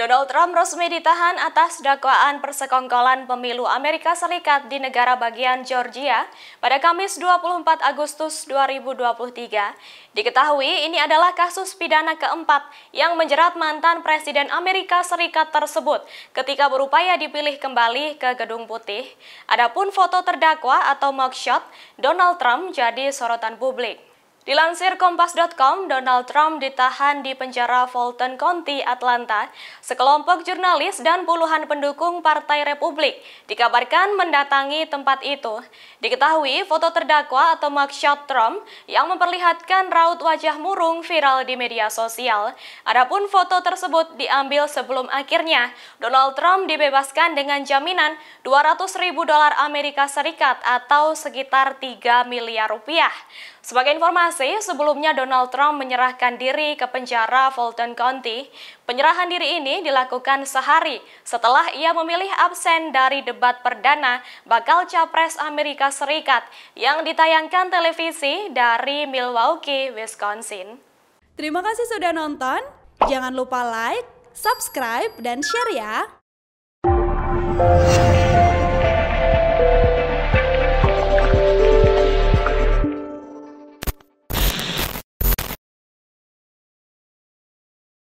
Donald Trump resmi ditahan atas dakwaan persekongkolan pemilu Amerika Serikat di negara bagian Georgia pada Kamis 24 Agustus 2023. Diketahui ini adalah kasus pidana keempat yang menjerat mantan Presiden Amerika Serikat tersebut ketika berupaya dipilih kembali ke Gedung Putih. Adapun foto terdakwa atau mugshot Donald Trump jadi sorotan publik. Dilansir Kompas.com, Donald Trump ditahan di penjara Fulton County, Atlanta. Sekelompok jurnalis dan puluhan pendukung Partai Republik dikabarkan mendatangi tempat itu. Diketahui foto terdakwa atau mugshot Trump yang memperlihatkan raut wajah murung viral di media sosial. Adapun foto tersebut diambil sebelum akhirnya Donald Trump dibebaskan dengan jaminan 200 ribu dolar Amerika Serikat atau sekitar 3 miliar rupiah. Sebagai informasi, informasi, sebelumnya Donald Trump menyerahkan diri ke penjara Fulton County. Penyerahan diri ini dilakukan sehari setelah ia memilih absen dari debat perdana bakal capres Amerika Serikat yang ditayangkan televisi dari Milwaukee, Wisconsin. Terima kasih sudah nonton. Jangan lupa like, subscribe, dan share ya.